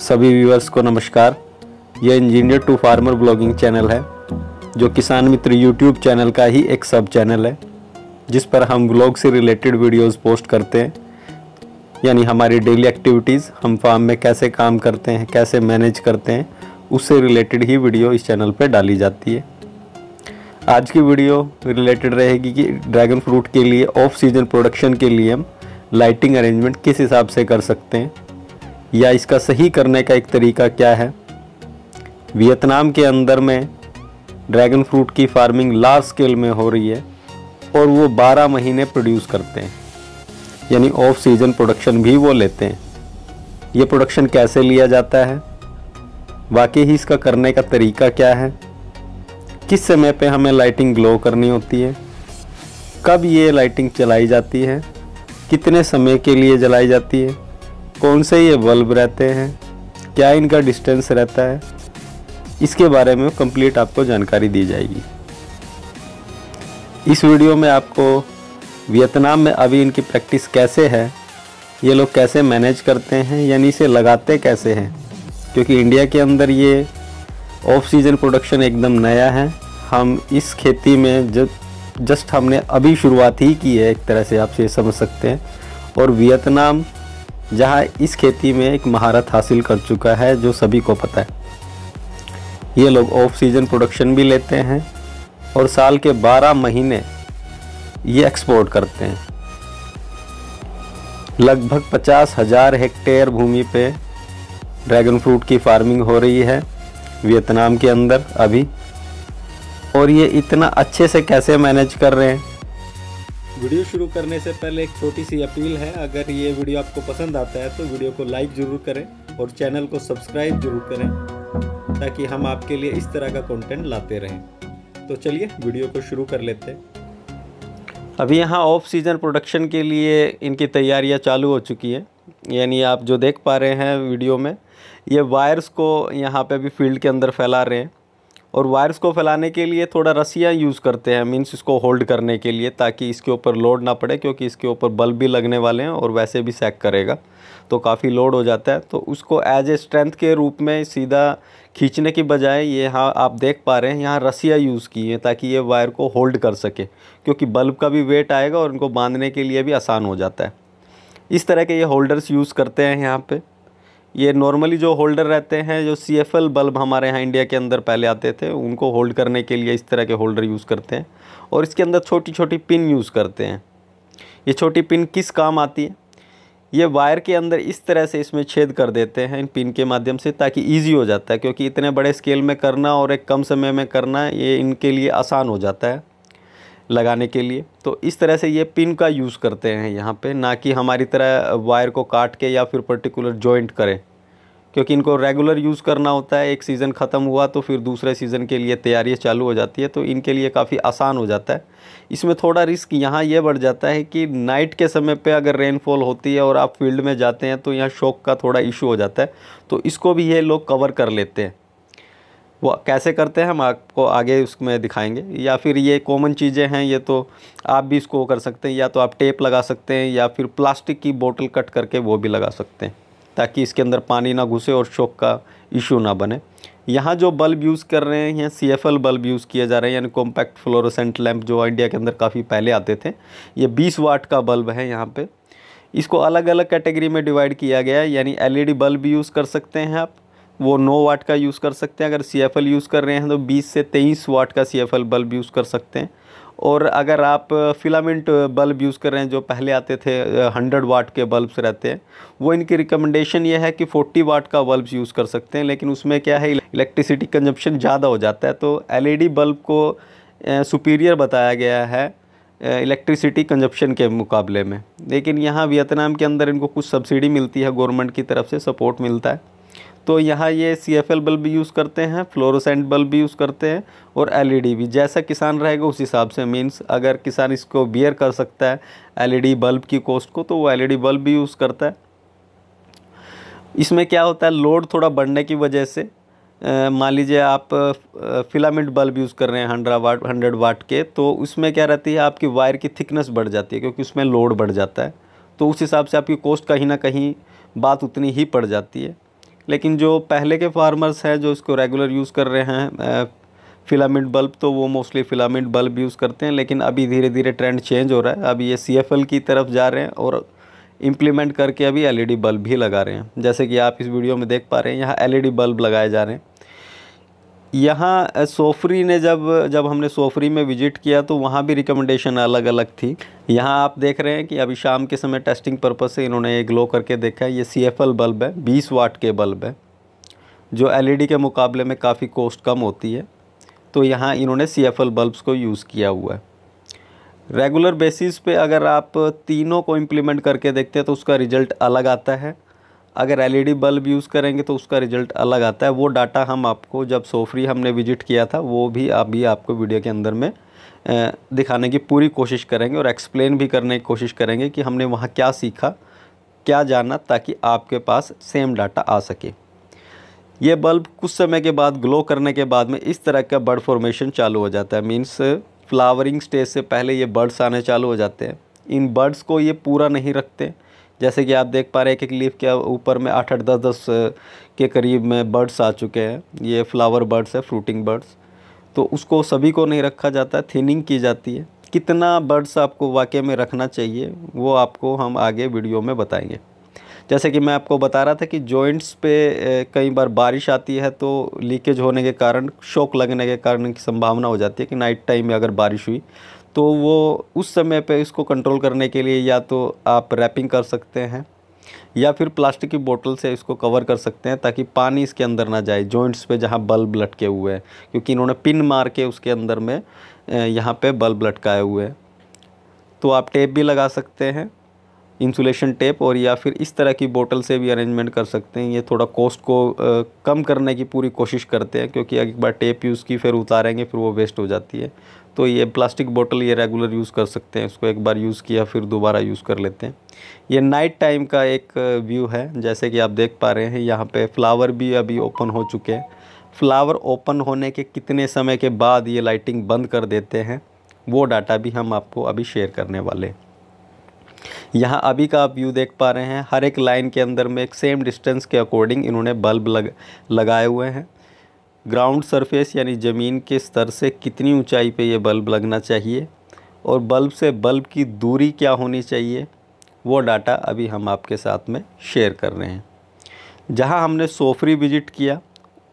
सभी व्यूअर्स को नमस्कार यह engineer to farmer blogging channel है जो किसान मित्र यूट्यूब चैनल का ही एक सब चैनल है जिस पर हम ब्लॉग से रिलेटेड वीडियोस पोस्ट करते हैं यानी हमारी डेली एक्टिविटीज़ हम फार्म में कैसे काम करते हैं कैसे मैनेज करते हैं उससे रिलेटेड ही वीडियो इस चैनल पर डाली जाती है आज की वीडियो रिलेटेड रहेगी कि ड्रैगन फ्रूट के लिए ऑफ सीजन प्रोडक्शन के लिए हम लाइटिंग अरेंजमेंट किस हिसाब से कर सकते हैं या इसका सही करने का एक तरीका क्या है वियतनाम के अंदर में ड्रैगन फ्रूट की फार्मिंग लार्ज स्केल में हो रही है और वो 12 महीने प्रोड्यूस करते हैं यानी ऑफ सीजन प्रोडक्शन भी वो लेते हैं ये प्रोडक्शन कैसे लिया जाता है वाकई ही इसका करने का तरीका क्या है किस समय पे हमें लाइटिंग ग्लो करनी होती है कब ये लाइटिंग चलाई जाती है कितने समय के लिए जलाई जाती है कौन से ये बल्ब रहते हैं क्या इनका डिस्टेंस रहता है इसके बारे में कंप्लीट आपको जानकारी दी जाएगी इस वीडियो में आपको वियतनाम में अभी इनकी प्रैक्टिस कैसे है ये लोग कैसे मैनेज करते हैं यानी इसे लगाते कैसे हैं क्योंकि इंडिया के अंदर ये ऑफ सीजन प्रोडक्शन एकदम नया है हम इस खेती में जब जस्ट हमने अभी शुरुआत ही की है एक तरह से आप ये समझ सकते हैं और वियतनाम जहां इस खेती में एक महारत हासिल कर चुका है जो सभी को पता है ये लोग ऑफ सीजन प्रोडक्शन भी लेते हैं और साल के 12 महीने ये एक्सपोर्ट करते हैं लगभग पचास हज़ार हेक्टेयर भूमि पे ड्रैगन फ्रूट की फार्मिंग हो रही है वियतनाम के अंदर अभी और ये इतना अच्छे से कैसे मैनेज कर रहे हैं वीडियो शुरू करने से पहले एक छोटी सी अपील है अगर ये वीडियो आपको पसंद आता है तो वीडियो को लाइक ज़रूर करें और चैनल को सब्सक्राइब जरूर करें ताकि हम आपके लिए इस तरह का कंटेंट लाते रहें तो चलिए वीडियो को शुरू कर लेते हैं अभी यहाँ ऑफ सीज़न प्रोडक्शन के लिए इनकी तैयारियाँ चालू हो चुकी हैं यानी आप जो देख पा रहे हैं वीडियो में ये वायर्स को यहाँ पे अभी फील्ड के अंदर फैला रहे हैं और वायर्स को फैलाने के लिए थोड़ा रस्सियाँ यूज़ करते हैं मीन्स इसको होल्ड करने के लिए ताकि इसके ऊपर लोड ना पड़े क्योंकि इसके ऊपर बल्ब भी लगने वाले हैं और वैसे भी सैक करेगा तो काफ़ी लोड हो जाता है तो उसको एज ए स्ट्रेंथ के रूप में सीधा खींचने की बजाय ये हाँ आप देख पा रहे हैं यहाँ रस्सियाँ यूज़ की हैं ताकि ये वायर को होल्ड कर सके क्योंकि बल्ब का भी वेट आएगा और इनको बांधने के लिए भी आसान हो जाता है इस तरह के ये होल्डर्स यूज़ करते हैं यहाँ पर ये नॉर्मली जो होल्डर रहते हैं जो सी एफ एल बल्ब हमारे यहाँ इंडिया के अंदर पहले आते थे उनको होल्ड करने के लिए इस तरह के होल्डर यूज़ करते हैं और इसके अंदर छोटी छोटी पिन यूज़ करते हैं ये छोटी पिन किस काम आती है ये वायर के अंदर इस तरह से इसमें छेद कर देते हैं इन पिन के माध्यम से ताकि ईजी हो जाता है क्योंकि इतने बड़े स्केल में करना और एक कम समय में करना ये इनके लिए आसान हो जाता है लगाने के लिए तो इस तरह से ये पिन का यूज़ करते हैं यहाँ पे ना कि हमारी तरह वायर को काट के या फिर पर्टिकुलर जॉइंट करें क्योंकि इनको रेगुलर यूज़ करना होता है एक सीज़न ख़त्म हुआ तो फिर दूसरे सीज़न के लिए तैयारी चालू हो जाती है तो इनके लिए काफ़ी आसान हो जाता है इसमें थोड़ा रिस्क यहाँ ये बढ़ जाता है कि नाइट के समय पे अगर रेनफॉल होती है और आप फील्ड में जाते हैं तो यहाँ शौक़ का थोड़ा इशू हो जाता है तो इसको भी ये लोग कवर कर लेते हैं वो कैसे करते हैं हम आपको आगे उसमें दिखाएंगे या फिर ये कॉमन चीज़ें हैं ये तो आप भी इसको कर सकते हैं या तो आप टेप लगा सकते हैं या फिर प्लास्टिक की बोतल कट करके वो भी लगा सकते हैं ताकि इसके अंदर पानी ना घुसे और शौक का इशू ना बने यहाँ जो बल्ब यूज़ कर रहे हैं C F L bulb use किया जा रहे हैं यानी कॉम्पैक्ट फ्लोरोसेंट लैम्प जो इंडिया के अंदर काफ़ी पहले आते थे ये बीस वाट का बल्ब है यहाँ पर इसको अलग अलग कैटेगरी में डिवाइड किया गया है यानी एलईडी बल्ब भी यूज़ कर सकते हैं आप वो नौ वाट का यूज़ कर सकते हैं अगर सी यूज़ कर रहे हैं तो बीस से तेईस वाट का सी बल्ब यूज़ कर सकते हैं और अगर आप फिलामेंट बल्ब यूज़ कर रहे हैं जो पहले आते थे हंड्रेड वाट के बल्ब्स रहते हैं वो इनकी रिकमेंडेशन ये है कि फोर्टी वाट का बल्ब यूज़ कर सकते हैं लेकिन उसमें क्या है इलेक्ट्रिसिटी कंजप्शन ज़्यादा हो जाता है तो एलईडी e बल्ब को सुपीरियर बताया गया है इलेक्ट्रिसिटी कंजप्शन के मुकाबले में लेकिन यहाँ वियतनाम के अंदर इनको कुछ सब्सिडी मिलती है गवर्नमेंट की तरफ से सपोर्ट मिलता है तो यहाँ ये C F L bulb use करते हैं फ्लोरोसेंट बल्ब भी यूज़ करते हैं और एलईडी e भी जैसा किसान रहेगा उस हिसाब से मीन्स अगर किसान इसको बियर कर सकता है एलईडी बल्ब e की कॉस्ट को तो वो एलईडी बल्ब e भी यूज़ करता है इसमें क्या होता है लोड थोड़ा बढ़ने की वजह से मान लीजिए आप फिलामेंट बल्ब यूज़ कर रहे हैं हंड्रा वाट हंड्रेड वाट के तो उसमें क्या रहती है आपकी वायर की थिकनेस बढ़ जाती है क्योंकि उसमें लोड बढ़ जाता है तो उस हिसाब से आपकी कॉस्ट कहीं ना कहीं बात उतनी ही पड़ जाती है लेकिन जो पहले के फार्मर्स हैं जो इसको रेगुलर यूज़ कर रहे हैं फिलामेंट बल्ब तो वो मोस्टली फिलामेंट बल्ब यूज़ करते हैं लेकिन अभी धीरे धीरे ट्रेंड चेंज हो रहा है अभी ये सी की तरफ जा रहे हैं और इम्प्लीमेंट करके अभी डी बल्ब भी लगा रहे हैं जैसे कि आप इस वीडियो में देख पा रहे हैं यहाँ डी बल्ब लगाए जा रहे हैं यहाँ सोफरी ने जब जब हमने सोफरी में विज़िट किया तो वहाँ भी रिकमेंडेशन अलग अलग थी यहाँ आप देख रहे हैं कि अभी शाम के समय टेस्टिंग पर्पज़ से इन्होंने ये ग्लो करके देखा है ये सी एफ एल बल्ब है बीस वाट के बल्ब है जो एल e के मुकाबले में काफ़ी कॉस्ट कम होती है तो यहाँ इन्होंने सी एफ एल बल्ब्स को यूज़ किया हुआ है रेगुलर बेसिस पे अगर आप तीनों को इम्प्लीमेंट करके देखते हैं तो उसका रिज़ल्ट अलग आता है अगर एलईडी बल्ब यूज़ करेंगे तो उसका रिजल्ट अलग आता है वो डाटा हम आपको जब सोफ्री हमने विजिट किया था वो भी अभी आपको वीडियो के अंदर में दिखाने की पूरी कोशिश करेंगे और एक्सप्लेन भी करने की कोशिश करेंगे कि हमने वहाँ क्या सीखा क्या जाना ताकि आपके पास सेम डाटा आ सके ये बल्ब कुछ समय के बाद ग्लो करने के बाद में इस तरह का बर्ड फॉर्मेशन चालू हो जाता है मीन्स फ्लावरिंग स्टेज से पहले ये बर्ड्स आने चालू हो जाते हैं इन बर्ड्स को ये पूरा नहीं रखते जैसे कि आप देख पा रहे हैं कि लीफ के ऊपर में आठ आठ दस दस के करीब में बर्ड्स आ चुके हैं ये फ्लावर बर्ड्स है फ्रूटिंग बर्ड्स तो उसको सभी को नहीं रखा जाता थिनिंग की जाती है कितना बर्ड्स आपको वाकई में रखना चाहिए वो आपको हम आगे वीडियो में बताएंगे जैसे कि मैं आपको बता रहा था कि जॉइंट्स पे कई बार बारिश आती है तो लीकेज होने के कारण शॉक लगने के कारण की संभावना हो जाती है कि नाइट टाइम में अगर बारिश हुई तो वो उस समय पे इसको कंट्रोल करने के लिए या तो आप रैपिंग कर सकते हैं या फिर प्लास्टिक की बोतल से इसको कवर कर सकते हैं ताकि पानी इसके अंदर ना जाए जॉइंट्स पे जहाँ बल्ब लटके हुए हैं क्योंकि इन्होंने पिन मार के उसके अंदर में यहाँ पे बल्ब लटकाए हुए हैं तो आप टेप भी लगा सकते हैं इंसुलेशन टेप और या फिर इस तरह की बोतल से भी अरेंजमेंट कर सकते हैं ये थोड़ा कॉस्ट को आ, कम करने की पूरी कोशिश करते हैं क्योंकि एक बार टेप यूज़ की फिर उतारेंगे फिर वो वेस्ट हो जाती है तो ये प्लास्टिक बोतल ये रेगुलर यूज़ कर सकते हैं उसको एक बार यूज़ किया फिर दोबारा यूज़ कर लेते हैं ये नाइट टाइम का एक व्यू है जैसे कि आप देख पा रहे हैं यहाँ पर फ्लावर भी अभी ओपन हो चुके हैं फ्लावर ओपन होने के कितने समय के बाद ये लाइटिंग बंद कर देते हैं वो डाटा भी हम आपको अभी शेयर करने वाले हैं यहाँ अभी का आप व्यू देख पा रहे हैं हर एक लाइन के अंदर में एक सेम डिस्टेंस के अकॉर्डिंग इन्होंने बल्ब लग लगाए हुए हैं ग्राउंड सरफेस यानी ज़मीन के स्तर से कितनी ऊंचाई पे ये बल्ब लगना चाहिए और बल्ब से बल्ब की दूरी क्या होनी चाहिए वो डाटा अभी हम आपके साथ में शेयर कर रहे हैं जहाँ हमने सोफरी विजिट किया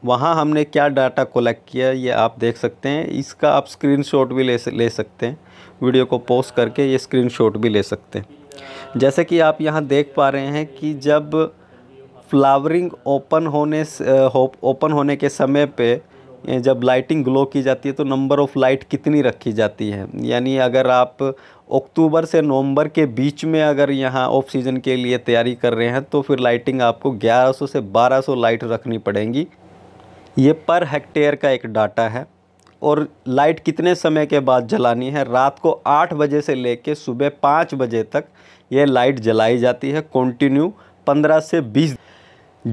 वहाँ हमने क्या डाटा कलेक्ट किया ये आप देख सकते हैं इसका आप स्क्रीनशॉट भी ले ले सकते हैं वीडियो को पोस्ट करके ये स्क्रीनशॉट भी ले सकते हैं जैसे कि आप यहाँ देख पा रहे हैं कि जब फ्लावरिंग ओपन होने ओपन होने के समय पे जब लाइटिंग ग्लो की जाती है तो नंबर ऑफ़ लाइट कितनी रखी जाती है यानी अगर आप अक्टूबर से नवंबर के बीच में अगर यहाँ ऑफ सीज़न के लिए तैयारी कर रहे हैं तो फिर लाइटिंग आपको 1100 से 1200 लाइट रखनी पड़ेंगी ये पर हेक्टेयर का एक डाटा है और लाइट कितने समय के बाद जलानी है रात को आठ बजे से ले सुबह पाँच बजे तक ये लाइट जलाई जाती है कंटिन्यू पंद्रह से बीस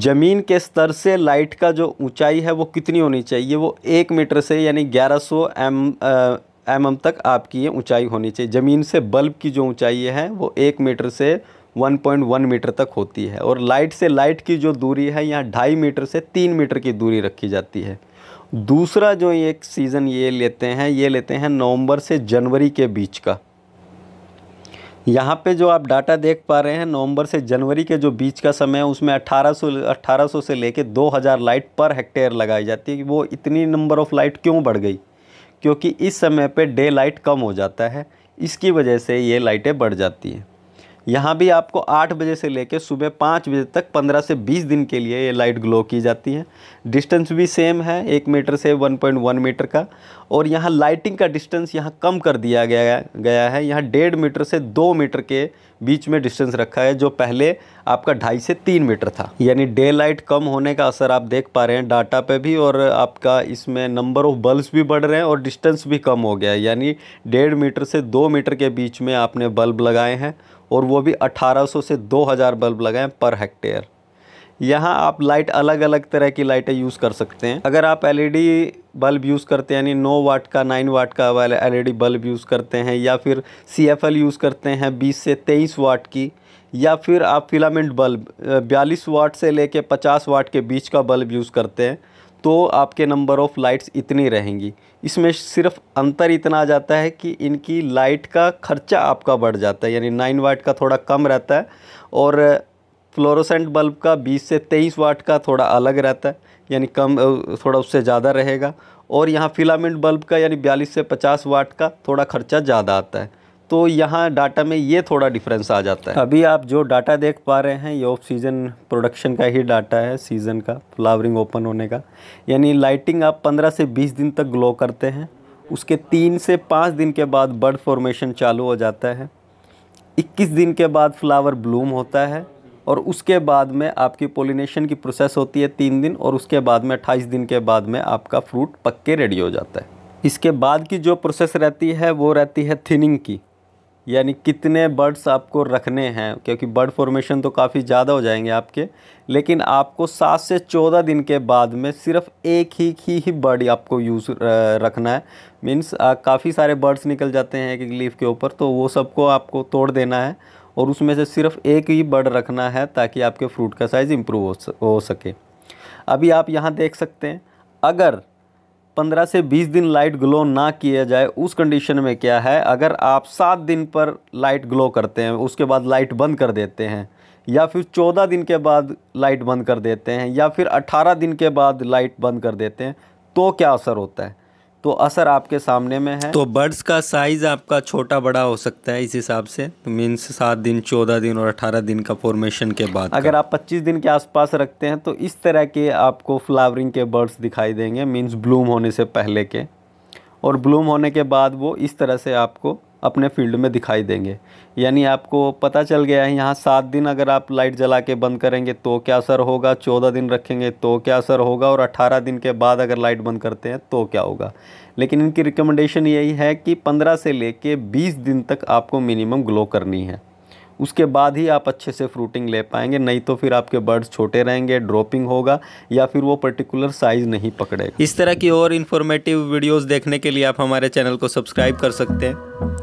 ज़मीन के स्तर से लाइट का जो ऊंचाई है वो कितनी होनी चाहिए वो एक मीटर से यानी 1100 सौ एम एम एम तक आपकी ये ऊंचाई होनी चाहिए ज़मीन से बल्ब की जो ऊंचाई है वो एक मीटर से 1.1 मीटर तक होती है और लाइट से लाइट की जो दूरी है यहाँ ढाई मीटर से तीन मीटर की दूरी रखी जाती है दूसरा जो एक सीज़न ये लेते हैं ये लेते हैं नवंबर से जनवरी के बीच का यहाँ पे जो आप डाटा देख पा रहे हैं नवंबर से जनवरी के जो बीच का समय है उसमें 1800 1800 से लेके 2000 लाइट पर हेक्टेयर लगाई जाती है वो इतनी नंबर ऑफ़ लाइट क्यों बढ़ गई क्योंकि इस समय पे डे लाइट कम हो जाता है इसकी वजह से ये लाइटें बढ़ जाती हैं यहाँ भी आपको आठ बजे से लेकर सुबह पाँच बजे तक पंद्रह से बीस दिन के लिए ये लाइट ग्लो की जाती है डिस्टेंस भी सेम है एक मीटर से वन पॉइंट वन मीटर का और यहाँ लाइटिंग का डिस्टेंस यहाँ कम कर दिया गया गया है यहाँ डेढ़ मीटर से दो मीटर के बीच में डिस्टेंस रखा है जो पहले आपका ढाई से तीन मीटर था यानी डे लाइट कम होने का असर आप देख पा रहे हैं डाटा पे भी और आपका इसमें नंबर ऑफ़ बल्ब्स भी बढ़ रहे हैं और डिस्टेंस भी कम हो गया है यानी डेढ़ मीटर से दो मीटर के बीच में आपने बल्ब लगाए हैं और वो भी 1800 से 2000 बल्ब लगाएं पर हेक्टेयर यहाँ आप लाइट अलग अलग तरह की लाइटें यूज़ कर सकते हैं अगर आप एलईडी बल्ब यूज़ करते हैं यानी 9 वाट का 9 वाट का वाले एलईडी बल्ब यूज़ करते हैं या फिर सीएफएल यूज़ करते हैं 20 से 23 वाट की या फिर आप फिलामेंट बल्ब 42 वाट से लेके 50 वाट के बीच का बल्ब यूज़ करते हैं तो आपके नंबर ऑफ़ लाइट्स इतनी रहेंगी इसमें सिर्फ अंतर इतना आ जाता है कि इनकी लाइट का खर्चा आपका बढ़ जाता है यानी नाइन वाट का थोड़ा कम रहता है और फ्लोरोसेंट बल्ब का 20 से 23 वाट का थोड़ा अलग रहता है यानी कम थोड़ा उससे ज़्यादा रहेगा और यहाँ फिलामेंट बल्ब का यानी 42 से 50 वाट का थोड़ा खर्चा ज़्यादा आता है तो यहाँ डाटा में ये थोड़ा डिफरेंस आ जाता है अभी आप जो डाटा देख पा रहे हैं ये ऑफ सीज़न प्रोडक्शन का ही डाटा है सीज़न का फ्लावरिंग ओपन होने का यानी लाइटिंग आप 15 से 20 दिन तक ग्लो करते हैं उसके तीन से पाँच दिन के बाद बर्ड फॉर्मेशन चालू हो जाता है इक्कीस दिन के बाद फ्लावर ब्लूम होता है और उसके बाद में आपकी पोलिनेशन की प्रोसेस होती है तीन दिन और उसके बाद में अट्ठाईस दिन के बाद में आपका फ्रूट पक्के रेडी हो जाता है इसके बाद की जो प्रोसेस रहती है वो रहती है थिनिंग की यानी कितने बर्ड्स आपको रखने हैं क्योंकि बर्ड फॉर्मेशन तो काफ़ी ज़्यादा हो जाएंगे आपके लेकिन आपको सात से चौदह दिन के बाद में सिर्फ एक ही ही, ही बर्ड आपको यूज़ रखना है मीन्स काफ़ी सारे बर्ड्स निकल जाते हैं एक लीफ के ऊपर तो वो सबको आपको तोड़ देना है और उसमें से सिर्फ एक ही बर्ड रखना है ताकि आपके फ्रूट का साइज़ इम्प्रूव हो सके अभी आप यहाँ देख सकते हैं अगर पंद्रह से बीस दिन लाइट ग्लो ना किया जाए उस कंडीशन में क्या है अगर आप सात दिन पर लाइट ग्लो करते हैं उसके बाद लाइट बंद कर देते हैं या फिर चौदह दिन के बाद लाइट बंद कर देते हैं या फिर अट्ठारह दिन के बाद लाइट बंद कर देते हैं तो क्या असर होता है तो असर आपके सामने में है तो बर्ड्स का साइज़ आपका छोटा बड़ा हो सकता है इस हिसाब से मीन्स तो सात दिन चौदह दिन और अठारह दिन का फॉर्मेशन के बाद अगर आप पच्चीस दिन के आसपास रखते हैं तो इस तरह के आपको फ्लावरिंग के बर्ड्स दिखाई देंगे मीन्स ब्लूम होने से पहले के और ब्लूम होने के बाद वो इस तरह से आपको अपने फील्ड में दिखाई देंगे यानी आपको पता चल गया है यहाँ सात दिन अगर आप लाइट जला के बंद करेंगे तो क्या असर होगा चौदह दिन रखेंगे तो क्या असर होगा और अट्ठारह दिन के बाद अगर लाइट बंद करते हैं तो क्या होगा लेकिन इनकी रिकमेंडेशन यही है कि पंद्रह से ले कर बीस दिन तक आपको मिनिमम ग्लो करनी है उसके बाद ही आप अच्छे से फ्रूटिंग ले पाएंगे नहीं तो फिर आपके बर्ड्स छोटे रहेंगे ड्रॉपिंग होगा या फिर वो पर्टिकुलर साइज़ नहीं पकड़ेगा इस तरह की और इन्फॉर्मेटिव वीडियोज़ देखने के लिए आप हमारे चैनल को सब्सक्राइब कर सकते हैं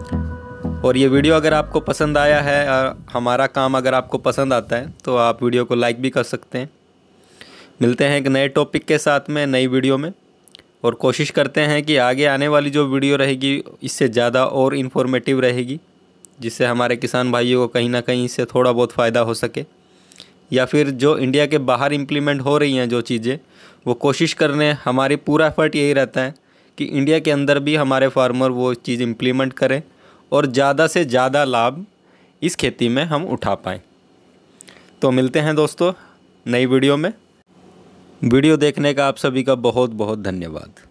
और ये वीडियो अगर आपको पसंद आया है हमारा काम अगर आपको पसंद आता है तो आप वीडियो को लाइक भी कर सकते हैं मिलते हैं एक नए टॉपिक के साथ में नई वीडियो में और कोशिश करते हैं कि आगे आने वाली जो वीडियो रहेगी इससे ज़्यादा और इन्फॉर्मेटिव रहेगी जिससे हमारे किसान भाइयों को कहीं ना कहीं इससे थोड़ा बहुत फ़ायदा हो सके या फिर जो इंडिया के बाहर इम्प्लीमेंट हो रही हैं जो चीज़ें वो कोशिश करने हमारी पूरा एफर्ट यही रहता है कि इंडिया के अंदर भी हमारे फार्मर वो चीज़ इम्प्लीमेंट करें और ज़्यादा से ज़्यादा लाभ इस खेती में हम उठा पाएँ तो मिलते हैं दोस्तों नई वीडियो में वीडियो देखने का आप सभी का बहुत बहुत धन्यवाद